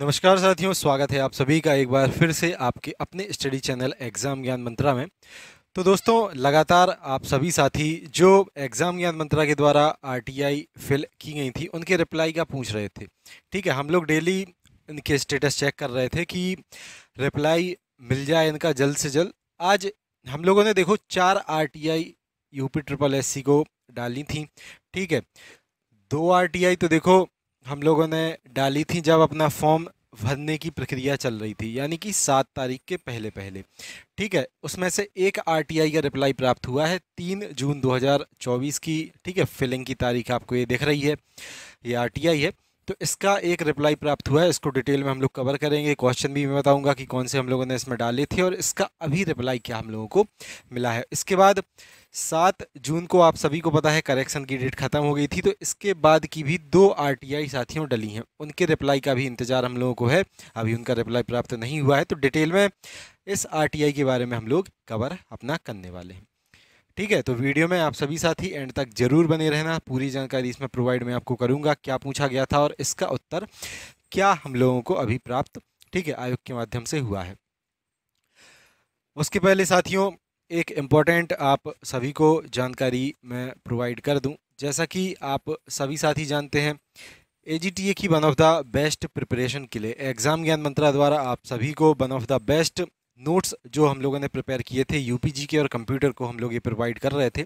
नमस्कार साथियों स्वागत है आप सभी का एक बार फिर से आपके अपने स्टडी चैनल एग्ज़ाम ज्ञान मंत्रा में तो दोस्तों लगातार आप सभी साथी जो एग्ज़ाम ज्ञान मंत्रा के द्वारा आरटीआई फिल की गई थी उनके रिप्लाई का पूछ रहे थे ठीक है हम लोग डेली इनके स्टेटस चेक कर रहे थे कि रिप्लाई मिल जाए इनका जल्द से जल्द आज हम लोगों ने देखो चार R T I UP triple S को डाली थी ठीक है दो आर टी आई तो देखो हम लोगों ने डाली थी जब अपना फॉर्म भरने की प्रक्रिया चल रही थी यानी कि सात तारीख के पहले पहले ठीक है उसमें से एक आरटीआई का रिप्लाई प्राप्त हुआ है तीन जून 2024 की ठीक है फिलिंग की तारीख आपको ये दिख रही है ये आरटीआई है तो इसका एक रिप्लाई प्राप्त हुआ है इसको डिटेल में हम लोग कवर करेंगे क्वेश्चन भी मैं बताऊँगा कि कौन से हम लोगों ने इसमें डाले थे और इसका अभी रिप्लाई क्या हम लोगों को मिला है इसके बाद सात जून को आप सभी को पता है करेक्शन की डेट खत्म हो गई थी तो इसके बाद की भी दो आरटीआई साथियों डली हैं उनके रिप्लाई का भी इंतजार हम लोगों को है अभी उनका रिप्लाई प्राप्त नहीं हुआ है तो डिटेल में इस आरटीआई के बारे में हम लोग कवर अपना करने वाले हैं ठीक है तो वीडियो में आप सभी साथी एंड तक जरूर बने रहना पूरी जानकारी इसमें प्रोवाइड मैं आपको करूँगा क्या पूछा गया था और इसका उत्तर क्या हम लोगों को अभी प्राप्त ठीक है आयोग के माध्यम से हुआ है उसके पहले साथियों एक इम्पॉर्टेंट आप सभी को जानकारी मैं प्रोवाइड कर दूं जैसा कि आप सभी साथी जानते हैं ए जी टी ए की one of the best preparation के लिए एग्ज़ाम ज्ञान मंत्रा द्वारा आप सभी को one of the best notes जो हम लोगों ने प्रिपेयर किए थे यूपीजी के और कंप्यूटर को हम लोग ये प्रोवाइड कर रहे थे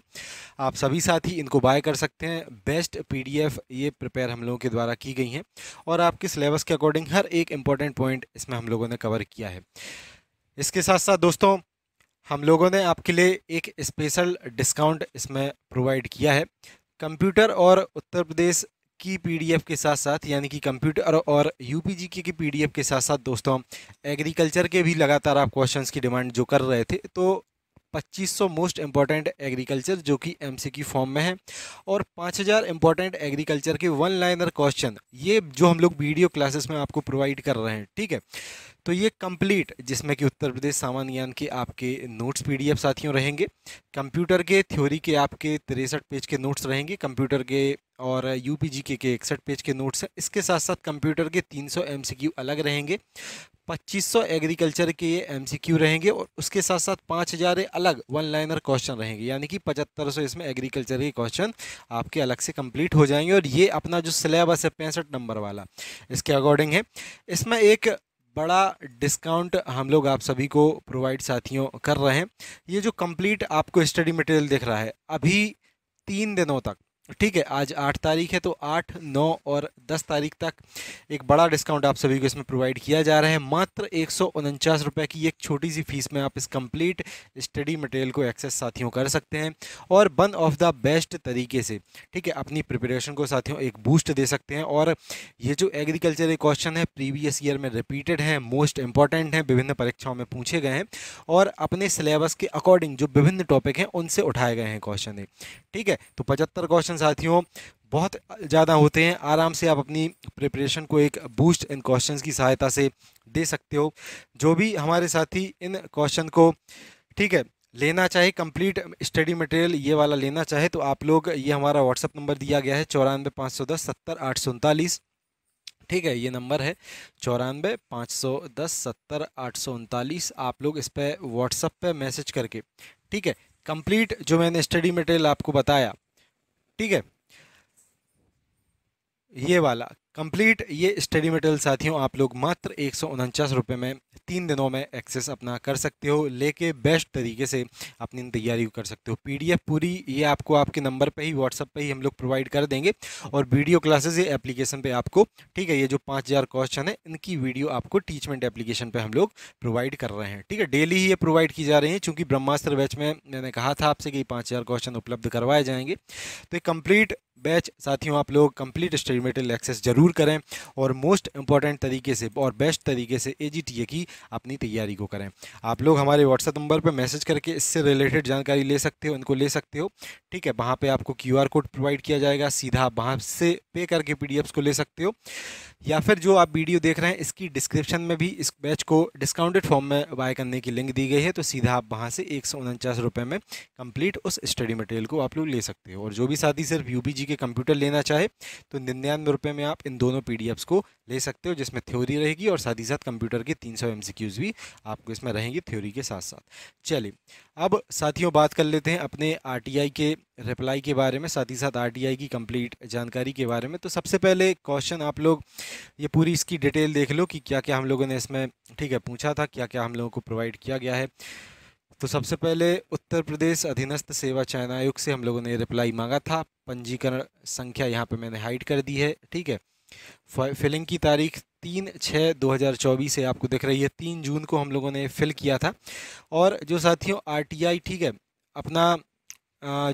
आप सभी साथ ही इनको बाय कर सकते हैं बेस्ट पीडीएफ ये प्रिपेयर हम लोगों के द्वारा की गई हैं और आपके सिलेबस के अकॉर्डिंग हर एक इम्पॉर्टेंट पॉइंट इसमें हम लोगों ने कवर किया है इसके साथ साथ दोस्तों हम लोगों ने आपके लिए एक स्पेशल डिस्काउंट इसमें प्रोवाइड किया है कंप्यूटर और उत्तर प्रदेश की पीडीएफ के साथ साथ यानी कि कंप्यूटर और यूपीजी के की पीडीएफ के साथ साथ दोस्तों एग्रीकल्चर के भी लगातार आप क्वेश्चंस की डिमांड जो कर रहे थे तो 2500 मोस्ट इम्पॉर्टेंट एग्रीकल्चर जो कि एमसीक्यू फॉर्म में है और 5000 इम्पॉर्टेंट एग्रीकल्चर के वन लाइनर क्वेश्चन ये जो हम लोग वीडियो क्लासेस में आपको प्रोवाइड कर रहे हैं ठीक है तो ये कंप्लीट जिसमें कि उत्तर प्रदेश सामान्य ज्ञान के आपके नोट्स पीडीएफ साथियों रहेंगे कंप्यूटर के थ्योरी के आपके तिरसठ पेज के नोट्स रहेंगे कंप्यूटर के और यू पी जी के के इकसठ पेज के नोट्स हैं इसके साथ साथ कंप्यूटर के 300 सौ अलग रहेंगे 2500 एग्रीकल्चर के ये एम रहेंगे और उसके साथ साथ 5000 अलग वन लाइनर क्वेश्चन रहेंगे यानी कि 7500 इसमें एग्रीकल्चर के क्वेश्चन आपके अलग से कंप्लीट हो जाएंगे और ये अपना जो सिलेबस है पैंसठ नंबर वाला इसके अकॉर्डिंग है इसमें एक बड़ा डिस्काउंट हम लोग आप सभी को प्रोवाइड साथियों कर रहे हैं ये जो कंप्लीट आपको स्टडी मटेरियल दिख रहा है अभी तीन दिनों तक ठीक है आज आठ तारीख है तो आठ नौ और दस तारीख तक एक बड़ा डिस्काउंट आप सभी को इसमें प्रोवाइड किया जा रहा है मात्र एक रुपए की एक छोटी सी फीस में आप इस कंप्लीट स्टडी मटेरियल को एक्सेस साथियों कर सकते हैं और वन ऑफ द बेस्ट तरीके से ठीक है अपनी प्रिपरेशन को साथियों एक बूस्ट दे सकते हैं और ये जो एग्रीकल्चर क्वेश्चन है प्रीवियस ईयर में रिपीटेड हैं मोस्ट इंपॉर्टेंट हैं विभिन्न परीक्षाओं में पूछे गए हैं और अपने सिलेबस के अकॉर्डिंग जो विभिन्न टॉपिक हैं उनसे उठाए गए हैं क्वेश्चन ठीक है तो पचहत्तर क्वेश्चन क्वेश्चन साथियों बहुत ज़्यादा होते हैं आराम से आप अपनी प्रिपरेशन को एक बूस्ट इन क्वेश्चन की सहायता से दे सकते हो जो भी हमारे साथी इन क्वेश्चन को ठीक है लेना चाहे कंप्लीट स्टडी मटेरियल ये वाला लेना चाहे तो आप लोग ये हमारा व्हाट्सअप नंबर दिया गया है चौरानवे पाँच सौ दस सत्तर आठ सौ उनतालीस ठीक है ये नंबर है चौरानवे पाँच सौ दस सत्तर आठ सौ उनतालीस आप लोग इस पर व्हाट्सअप पर मैसेज करके ठीक है कंप्लीट जो मैंने स्टडी मटेरियल आपको बताया ठीक है ये वाला कंप्लीट ये स्टडी मटेरियल साथियों आप लोग मात्र एक रुपए में तीन दिनों में एक्सेस अपना कर सकते हो लेके बेस्ट तरीके से अपनी तैयारी कर सकते हो पीडीएफ पूरी ये आपको आपके नंबर पे ही व्हाट्सअप पे ही हम लोग प्रोवाइड कर देंगे और वीडियो क्लासेस ये एप्लीकेशन पे आपको ठीक है ये जो पाँच हज़ार क्वेश्चन है इनकी वीडियो आपको टीचमेंट एप्लीकेशन पर हम लोग प्रोवाइड कर रहे हैं ठीक है डेली ही ये प्रोवाइड की जा रही है चूँकि ब्रह्मास्त्र बैच में मैंने कहा था आपसे कि पाँच क्वेश्चन उपलब्ध करवाए जाएंगे तो ये कम्प्लीट बैच साथियों आप लोग कंप्लीट स्टडी मटेरियल एक्सेस ज़रूर करें और मोस्ट इंपॉर्टेंट तरीके से और बेस्ट तरीके से ए की अपनी तैयारी को करें आप लोग हमारे व्हाट्सएप नंबर पर मैसेज करके इससे रिलेटेड जानकारी ले सकते हो उनको ले सकते हो ठीक है वहाँ पर आपको क्यू कोड प्रोवाइड किया जाएगा सीधा आप वहाँ से पे करके पी को ले सकते हो या फिर जो आप वीडियो देख रहे हैं इसकी डिस्क्रिप्शन में भी इस बैच को डिस्काउंटेड फॉर्म में बाय करने की लिंक दी गई है तो सीधा आप वहाँ से एक सौ में कंप्लीट उस स्टडी मटेरियल को आप लोग ले सकते हो और जो भी साथी सिर्फ यू के के कंप्यूटर लेना चाहे तो निन्यानवे रुपये में आप इन दोनों पी को ले सकते हो जिसमें थ्योरी रहेगी और साथ ही साथ कंप्यूटर के तीन सौ भी आपको इसमें रहेंगी थ्योरी के साथ साथ चलिए अब साथियों बात कर लेते हैं अपने आर के रिप्लाई के बारे में साथ ही साथ आर की कंप्लीट जानकारी के बारे में तो सबसे पहले क्वेश्चन आप लोग ये पूरी इसकी डिटेल देख लो कि क्या क्या हम लोगों ने इसमें ठीक है पूछा था क्या क्या हम लोगों को प्रोवाइड किया गया है तो सबसे पहले उत्तर प्रदेश अधीनस्थ सेवा चयन आयोग से हम लोगों ने रिप्लाई मांगा था पंजीकरण संख्या यहाँ पे मैंने हाइड कर दी है ठीक है फिलिंग की तारीख तीन छः दो हज़ार चौबीस है आपको दिख रही है तीन जून को हम लोगों ने फिल किया था और जो साथियों आरटीआई ठीक है अपना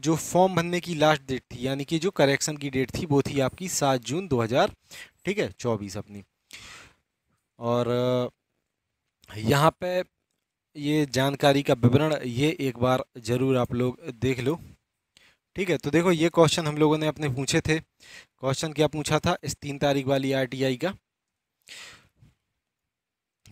जो फॉर्म भरने की लास्ट डेट थी यानी कि जो करेक्शन की डेट थी वो थी आपकी सात जून दो हज़ार ठीक है चौबीस अपनी और यहाँ पे ये जानकारी का विवरण ये एक बार ज़रूर आप लोग देख लो ठीक है तो देखो ये क्वेश्चन हम लोगों ने अपने पूछे थे क्वेश्चन क्या पूछा था इस तीन तारीख वाली आरटीआई का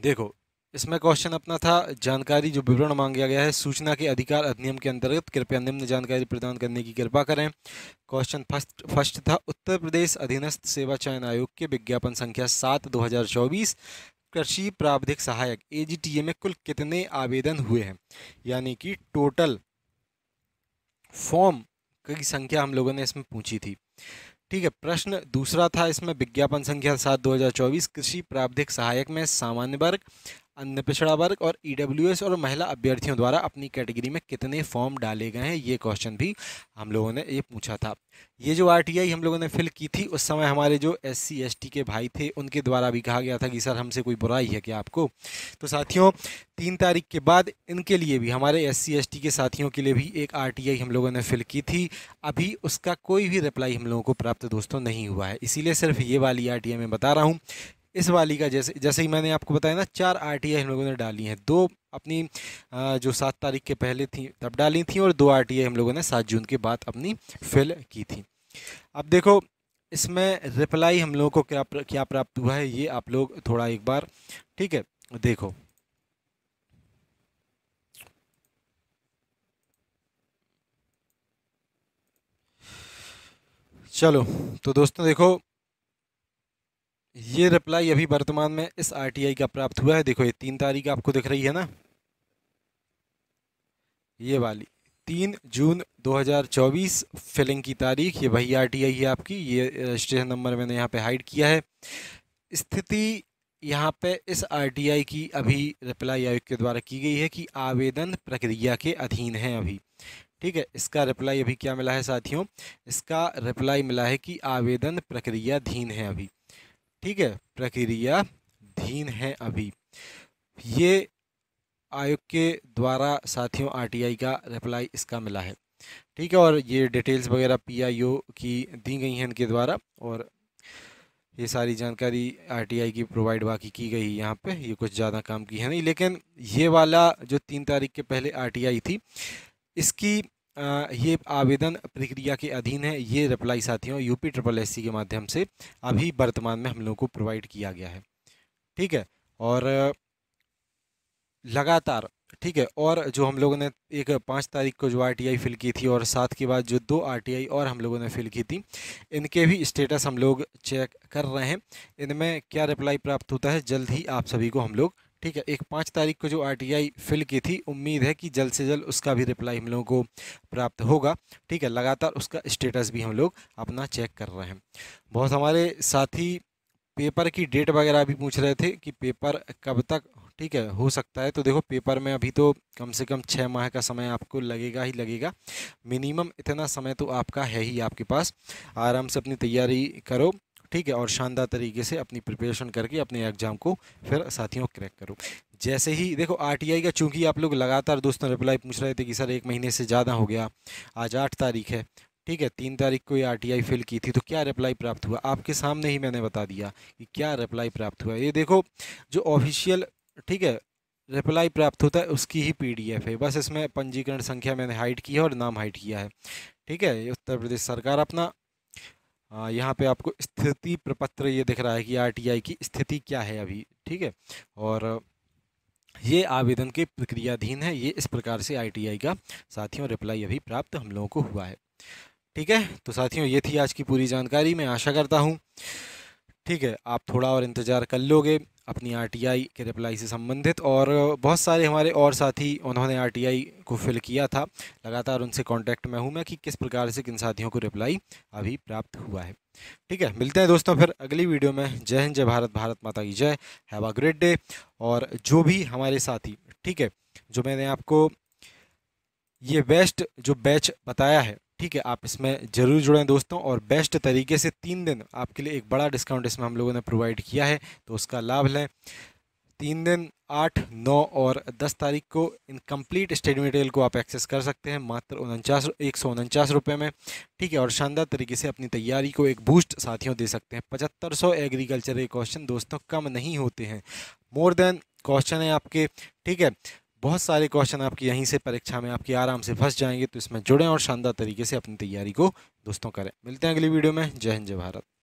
देखो इसमें क्वेश्चन अपना था जानकारी जो विवरण मांगा गया है सूचना के अधिकार अधिनियम के अंतर्गत कृपया निम्न जानकारी प्रदान करने की कृपा करें क्वेश्चन फर्स्ट फर्स्ट था उत्तर प्रदेश अधीनस्थ सेवा चयन आयोग के विज्ञापन संख्या सात दो हज़ार चौबीस कृषि प्राविधिक सहायक ए में कुल कितने आवेदन हुए हैं यानी कि टोटल फॉर्म की संख्या हम लोगों ने इसमें पूछी थी ठीक है प्रश्न दूसरा था इसमें विज्ञापन संख्या सात 2024 कृषि प्राविधिक सहायक में सामान्य वर्ग अन्य पिछड़ा वर्ग और ई e और महिला अभ्यर्थियों द्वारा अपनी कैटेगरी में कितने फॉर्म डाले गए हैं ये क्वेश्चन भी हम लोगों ने ये पूछा था ये जो आर हम लोगों ने फिल की थी उस समय हमारे जो एस सी के भाई थे उनके द्वारा भी कहा गया था कि सर हमसे कोई बुराई है क्या आपको तो साथियों तीन तारीख के बाद इनके लिए भी हमारे एस सी के साथियों के लिए भी एक आर हम लोगों ने फिल की थी अभी उसका कोई भी रिप्लाई हम लोगों को प्राप्त दोस्तों नहीं हुआ है इसीलिए सिर्फ ये वाली आर मैं बता रहा हूँ इस वाली का जैसे जैसे ही मैंने आपको बताया ना चार आरटीआई हम लोगों ने डाली हैं दो अपनी जो सात तारीख के पहले थी तब डाली थी और दो आरटीआई हम लोगों ने सात जून के बाद अपनी फिल की थी अब देखो इसमें रिप्लाई हम लोगों को क्या प्र, क्या प्राप्त हुआ है ये आप लोग थोड़ा एक बार ठीक है देखो चलो तो दोस्तों देखो ये रिप्लाई अभी वर्तमान में इस आरटीआई का प्राप्त हुआ है देखो ये तीन तारीख आपको दिख रही है ना ये वाली तीन जून 2024 फिलिंग की तारीख ये वही आरटीआई है आपकी ये रजिस्ट्रेशन नंबर मैंने यहाँ पे हाइड किया है स्थिति यहाँ पे इस आरटीआई की अभी रिप्लाई आयोग के द्वारा की गई है कि आवेदन प्रक्रिया के अधीन है अभी ठीक है इसका रिप्लाई अभी क्या मिला है साथियों इसका रिप्लाई मिला है कि आवेदन प्रक्रिया अधीन है अभी ठीक है प्रक्रिया धीन है अभी ये आयोग के द्वारा साथियों आरटीआई का रिप्लाई इसका मिला है ठीक है और ये डिटेल्स वगैरह पीआईओ की दी गई हैं इनके द्वारा और ये सारी जानकारी आरटीआई की प्रोवाइड बाकी की गई है यहाँ पे ये कुछ ज़्यादा काम की है नहीं लेकिन ये वाला जो तीन तारीख के पहले आरटीआई थी इसकी ये आवेदन प्रक्रिया के अधीन है ये रिप्लाई साथियों यूपी ट्रिपल एस के माध्यम से अभी वर्तमान में हम लोगों को प्रोवाइड किया गया है ठीक है और लगातार ठीक है और जो हम लोगों ने एक पाँच तारीख को जो आरटीआई फिल की थी और सात के बाद जो दो आरटीआई और हम लोगों ने फिल की थी इनके भी स्टेटस हम लोग चेक कर रहे हैं इनमें क्या रिप्लाई प्राप्त होता है जल्द ही आप सभी को हम लोग ठीक है एक पाँच तारीख को जो आरटीआई फिल की थी उम्मीद है कि जल्द से जल्द उसका भी रिप्लाई हम लोगों को प्राप्त होगा ठीक है लगातार उसका स्टेटस भी हम लोग अपना चेक कर रहे हैं बहुत हमारे साथी पेपर की डेट वगैरह भी पूछ रहे थे कि पेपर कब तक ठीक है हो सकता है तो देखो पेपर में अभी तो कम से कम छः माह का समय आपको लगेगा ही लगेगा मिनिमम इतना समय तो आपका है ही आपके पास आराम से अपनी तैयारी करो ठीक है और शानदार तरीके से अपनी प्रिपरेशन करके अपने एग्ज़ाम को फिर साथियों क्रैक करो जैसे ही देखो आरटीआई का चूंकि आप लोग लगातार दोस्तों रिप्लाई पूछ रहे थे कि सर एक महीने से ज़्यादा हो गया आज आठ तारीख है ठीक है तीन तारीख को ये आरटीआई फिल की थी तो क्या रिप्लाई प्राप्त हुआ आपके सामने ही मैंने बता दिया कि क्या रिप्लाई प्राप्त हुआ ये देखो जो ऑफिशियल ठीक है रिप्लाई प्राप्त होता है उसकी ही पीडीएफ है बस इसमें पंजीकरण संख्या मैंने हाइड की है और नाम हाइड किया है ठीक है उत्तर प्रदेश सरकार अपना यहाँ पे आपको स्थिति प्रपत्र ये दिख रहा है कि आरटीआई की स्थिति क्या है अभी ठीक है और ये आवेदन के प्रक्रियाधीन है ये इस प्रकार से आईटीआई का साथियों रिप्लाई अभी प्राप्त हम लोगों को हुआ है ठीक है तो साथियों ये थी आज की पूरी जानकारी मैं आशा करता हूँ ठीक है आप थोड़ा और इंतज़ार कर लोगे अपनी आरटीआई के रिप्लाई से संबंधित और बहुत सारे हमारे और साथी उन्होंने आरटीआई को फिल किया था लगातार उनसे कांटेक्ट में हूँ मैं कि किस प्रकार से किन साथियों को रिप्लाई अभी प्राप्त हुआ है ठीक है मिलते हैं दोस्तों फिर अगली वीडियो में जय हिंद जय भारत भारत माता की जय हैव अ ग्रेट डे और जो भी हमारे साथी ठीक है जो मैंने आपको ये बेस्ट जो बैच बताया है ठीक है आप इसमें ज़रूर जुड़ें दोस्तों और बेस्ट तरीके से तीन दिन आपके लिए एक बड़ा डिस्काउंट इसमें हम लोगों ने प्रोवाइड किया है तो उसका लाभ लें तीन दिन आठ नौ और दस तारीख को इन कंप्लीट स्टडी मटेरियल को आप एक्सेस कर सकते हैं मात्र उनचास एक सौ उनचास रुपये में ठीक है और शानदार तरीके से अपनी तैयारी को एक बूस्ट साथियों दे सकते हैं पचहत्तर सौ एग्रीकल्चर के क्वेश्चन दोस्तों कम नहीं होते हैं मोर देन क्वेश्चन है आपके ठीक है बहुत सारे क्वेश्चन आपके यहीं से परीक्षा में आपकी आराम से फंस जाएंगे तो इसमें जुड़ें और शानदार तरीके से अपनी तैयारी को दोस्तों करें मिलते हैं अगली वीडियो में जय हिंद जय भारत